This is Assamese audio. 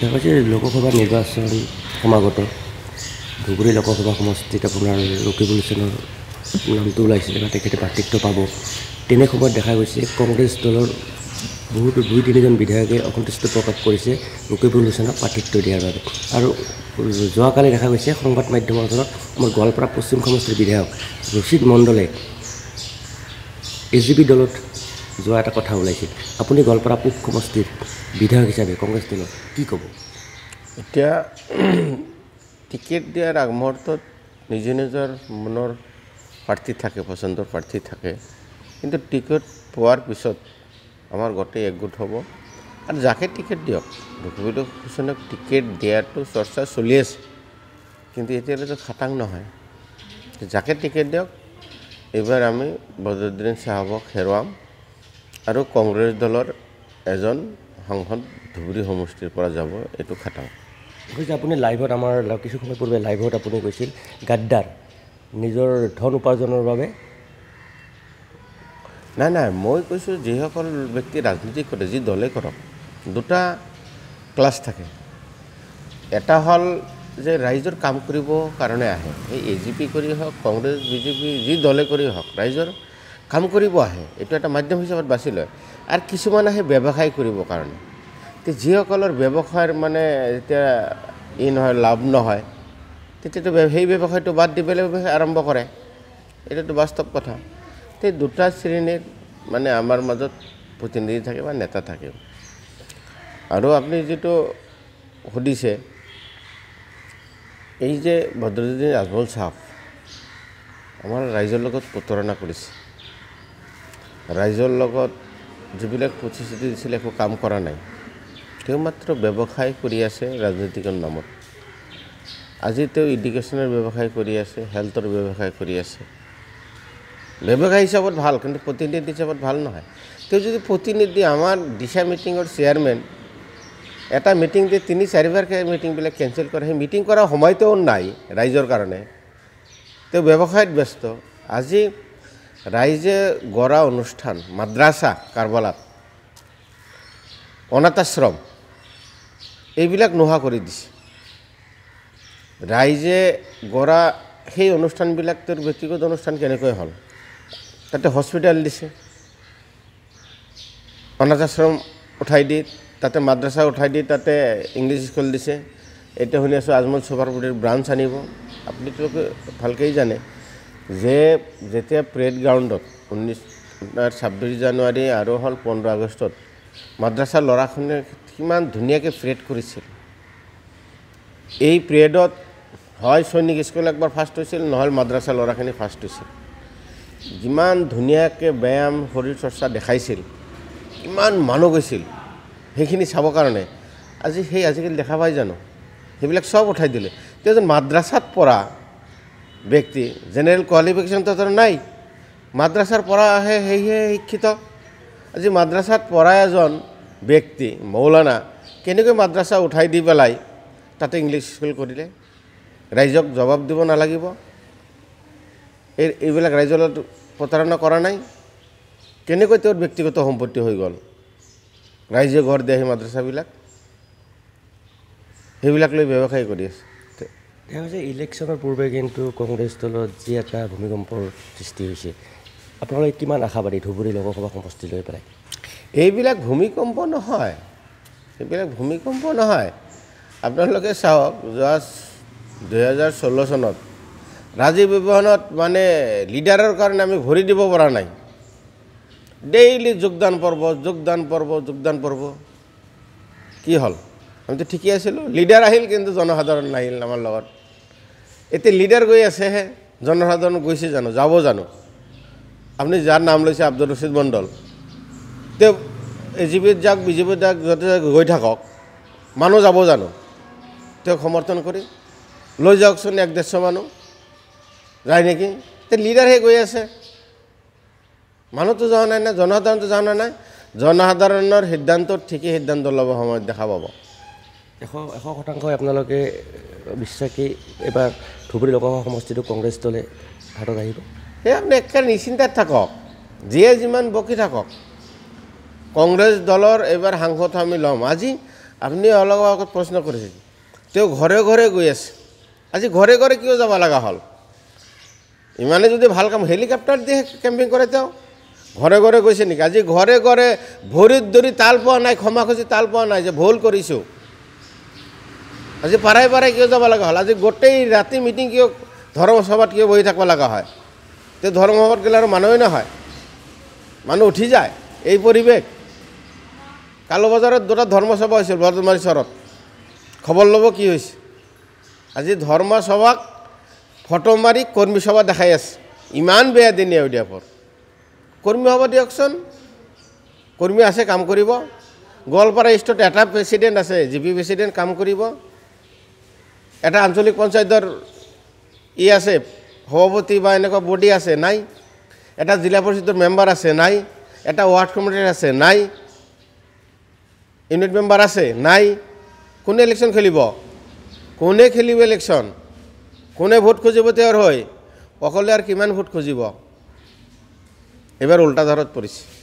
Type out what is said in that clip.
ধেমাজি লোকসভা নিৰ্বাচন সমাগত ধুবুৰী লোকসভা সমষ্টিত আপোনাৰ ৰকিবুল হুছেনৰ নামটো ওলাইছিলে বা তেখেতে প্ৰাৰ্থিত্ব পাব তেনে সময়ত দেখা গৈছে কংগ্ৰেছ দলৰ বহুতো দুই তিনিজন বিধায়কে অসন্তুষ্ট প্ৰকাশ কৰিছে ৰকিবুল হুছেনক প্ৰাৰ্থিত্ব দিয়াৰ বাবে আৰু যোৱাকালি দেখা গৈছে সংবাদ মাধ্যমৰ ওচৰত আমাৰ গোৱালপাৰা পশ্চিম সমষ্টিৰ বিধায়ক ৰচিদ মণ্ডলে এ জি পি দলত যোৱা এটা কথা ওলাইছিল আপুনি গোৱালপাৰা পূব সমষ্টিৰ বিধায়ক হিচাপে কংগ্ৰেছ দিনত কি ক'ব এতিয়া টিকেট দিয়াৰ আগমুহূৰ্তত নিজে নিজৰ মনৰ প্ৰাৰ্থী থাকে পচন্দৰ প্ৰাৰ্থী থাকে কিন্তু টিকেট পোৱাৰ পিছত আমাৰ গোটেই একগোট হ'ব আৰু যাকে টিকেট দিয়ক ৰঘুবীৰ কিষণক টিকেট দিয়াটো চৰ্চা চলি আছে কিন্তু এতিয়ালৈকে খাটাং নহয় যাকে টিকেট দিয়ক এইবাৰ আমি বদ্ৰুদ্দিন চাহাবক হেৰুৱাম আৰু কংগ্ৰেছ দলৰ এজন সাংসদ ধুবুৰী সমষ্টিৰ পৰা যাব এইটো খাটাং গৈছে আপুনি লাইভত আমাৰ কিছু সময় পূৰ্বে লাইভত আপুনি গৈছিল গাদ্দাৰ নিজৰ ধন উপাৰ্জনৰ বাবে নাই নাই মই কৈছোঁ যিসকল ব্যক্তি ৰাজনীতি কৰে যি দলে কৰক দুটা ক্লাছ থাকে এটা হ'ল যে ৰাইজৰ কাম কৰিব কাৰণে আহে এই এ জি পি কৰি হওক কংগ্ৰেছ বি জে পি যি দলে কৰি হওক ৰাইজৰ কাম কৰিব আহে এইটো এটা মাধ্যম হিচাপত বাছি লয় আৰু কিছুমান আহে ব্যৱসায় কৰিবৰ কাৰণে এতিয়া যিসকলৰ ব্যৱসায়ৰ মানে যেতিয়া ই নহয় লাভ নহয় তেতিয়াতো সেই ব্যৱসায়টো বাদ দি বেলেগ ব্যৱসায় আৰম্ভ কৰে এইটোতো বাস্তৱ কথা সেই দুটা শ্ৰেণীত মানে আমাৰ মাজত প্ৰতিনিধি থাকে বা নেতা থাকে আৰু আপুনি যিটো সুধিছে এই যে ভদ্ৰজ্যোতি ৰাজবল চাহ আমাৰ ৰাইজৰ লগত প্ৰতাৰণা কৰিছে ৰাইজৰ লগত যিবিলাক প্ৰতিশ্ৰুতি দিছিলে একো কাম কৰা নাই তেওঁ মাত্ৰ ব্যৱসায় কৰি আছে রাজনৈতিক নামত আজি তেওঁ ইডুকেশ্যনৰ ব্যৱসায় কৰি আছে হেল্থৰ ব্যৱসায় কৰি আছে ব্যৱসায় হিচাপত ভাল কিন্তু প্ৰতিনিধি হিচাপত ভাল নহয় তেওঁ যদি প্ৰতিনিধি আমাৰ দিশা মিটিঙৰ চেয়াৰমেন এটা মিটিং যে তিনি চাৰিবাৰকৈ মিটিংবিলাক কেঞ্চেল কৰে সেই মিটিং কৰাৰ সময়তেও নাই ৰাইজৰ কাৰণে তেওঁ ব্যৱসায়ত ব্যস্ত আজি রাইজে গড়া অনুষ্ঠান মাদ্রাসা কারবালাত অনাথাশ্রম এইবিলাক নোহা কৰি দিছে ৰাইজে গঢ়া সেই অনুষ্ঠানবিলাক তেওঁৰ ব্যক্তিগত অনুষ্ঠান কেনেকৈ হ'ল তাতে হস্পিটেল দিছে অনাথাশ্ৰম উঠাই দি তাতে মাদ্ৰাছা উঠাই দি তাতে ইংলিছ স্কুল দিছে এতিয়া শুনি আছোঁ আজমল চুপাৰপুটিৰ ব্ৰাঞ্চ আনিব আপুনিতো ভালকেই জানে যে যেতিয়া পেৰেড গ্ৰাউণ্ডত ঊনৈছ আপোনাৰ ছাব্বিছ জানুৱাৰী আৰু হ'ল পোন্ধৰ আগষ্টত মাদ্ৰাছাৰ ল'ৰাখনে কিমান ধুনীয়াকৈ পেৰেড কৰিছিল এই পেৰেডত হয় সৈনিক স্কুল একবাৰ ফাৰ্ষ্ট হৈছিল নহ'লে মাদ্ৰাছা ল'ৰাখিনি ফাৰ্ষ্ট হৈছিল যিমান ধুনীয়াকৈ ব্যায়াম শৰীৰ চৰ্চা দেখাইছিল ইমান মানুহ গৈছিল সেইখিনি চাবৰ কাৰণে আজি সেই আজিকালি দেখা পাই জানো সেইবিলাক চব উঠাই দিলে তেওঁ যে মাদ্ৰাছাত পৰা ব্যক্তি জেনেৰেল কোৱালিফিকেশ্যন তাৰ নাই মাদ্ৰাছাৰ পৰা আহে সেয়েহে শিক্ষিত আজি মাদ্ৰাছাত পৰা এজন ব্যক্তি মৌলানা কেনেকৈ মাদ্ৰাছা উঠাই দি পেলাই তাতে ইংলিছ স্কুল কৰিলে ৰাইজক জবাব দিব নালাগিব এই এইবিলাক ৰাইজলৈ প্ৰতাৰণা কৰা নাই কেনেকৈ তেওঁৰ ব্যক্তিগত সম্পত্তি হৈ গ'ল ৰাইজে ঘৰ দিয়া সেই মাদ্ৰাছাবিলাক সেইবিলাক লৈ ব্যৱসায় কৰি আছে তেওঁ যে ইলেকশ্যনৰ পূৰ্বে কিন্তু কংগ্ৰেছ দলত যি এটা ভূমিকম্পৰ সৃষ্টি হৈছে আপোনালোকে কিমান আশাবাদী ধুবুৰী লোকসভা সমষ্টিলৈ পেলাই এইবিলাক ভূমিকম্প নহয় এইবিলাক ভূমিকম্প নহয় আপোনালোকে চাওক যোৱা দুহেজাৰ ষোল্ল চনত ৰাজীৱ ব্যৱহানত মানে লিডাৰৰ কাৰণে আমি ভৰি দিব পৰা নাই ডেইলি যোগদান পৰ্ব যোগদান পৰ্ব যোগদান পৰ্ব কি হ'ল আমিতো ঠিকেই আছিলোঁ লিডাৰ আহিল কিন্তু জনসাধাৰণ নাহিল আমাৰ লগত এতিয়া লিডাৰ গৈ আছেহে জনসাধাৰণ গৈছে জানো যাব জানো আপুনি যাৰ নাম লৈছে আব্দুল ৰচিদ মণ্ডল তেওঁ এ জি পিত যাওক বিজেপিত যাওক যাতে গৈ থাকক মানুহ যাব জানো তেওঁক সমৰ্থন কৰি লৈ যাওকচোন এক ডেৰশ মানুহ যায় নেকি তে লিডাৰহে গৈ আছে মানুহতো যোৱা নাই না জনসাধাৰণতো যোৱা নাই জনসাধাৰণৰ সিদ্ধান্তত ঠিকেই সিদ্ধান্ত ল'ব সময়ত দেখা পাব এশ এশ শতাংশ আপোনালোকে বিশ্বাসী এবাৰ ধুবুৰী লোকসভা সমষ্টিটো কংগ্ৰেছ দলে হাতত আহিব সেই আপুনি একে নিশ্চিন্তাত থাকক যিয়ে যিমান বকি থাকক কংগ্ৰেছ দলৰ এইবাৰ সাংসদ আমি ল'ম আজি আপুনি অলপ আগত প্ৰশ্ন কৰিছিল তেওঁ ঘৰে ঘৰে গৈ আছে আজি ঘৰে ঘৰে কিয় যাব লগা হ'ল ইমানে যদি ভাল কাম হেলিকপ্টাৰ দিয়ে কেম্পিং কৰে তেওঁ ঘৰে ঘৰে গৈছে নেকি আজি ঘৰে ঘৰে ভৰিত ধৰি তাল পোৱা নাই ক্ষমা খুজি তাল পোৱা নাই যে ভুল কৰিছোঁ আজি পাৰাই পাৰাই কিয় যাব লগা হ'ল আজি গোটেই ৰাতি মিটিং কিয় ধৰ্মসভাত কিয় বহি থাকিব লগা হয় তে ধৰ্মসভাত গ'লে আৰু মানুহেই নহয় মানুহ উঠি যায় এই পৰিৱেশ বজাৰত দুটা ধৰ্মসভা হৈছিল বৰ্তমান চৰত খবৰ ল'ব কি হৈছে আজি ধৰ্মসভাক ফটো মাৰি কৰ্মী সভা দেখাই আছে ইমান বেয়া দিনে উদিয়াপৰ কৰ্মী সভা দিয়কচোন কৰ্মী আছে কাম কৰিব গোৱালপাৰা ইষ্টত এটা প্ৰেচিডেণ্ট আছে জি পি প্ৰেচিডেণ্ট কাম কৰিব এটা আঞ্চলিক পঞ্চায়তৰ ই আছে সভাপতি বা এনেকুৱা বডি আছে নাই এটা জিলা পৰিষদৰ মেম্বাৰ আছে নাই এটা ৱাৰ্ড কমিটিৰ আছে নাই ইউনিট মেম্বাৰ আছে নাই কোনে ইলেকশ্যন খেলিব কোনে খেলিব ইলেকশ্যন কোনে ভোট খুজিব তেওঁৰ হয় অকলে আৰু কিমান ভোট খুজিব এইবাৰ উল্টা ধাৰত পৰিছে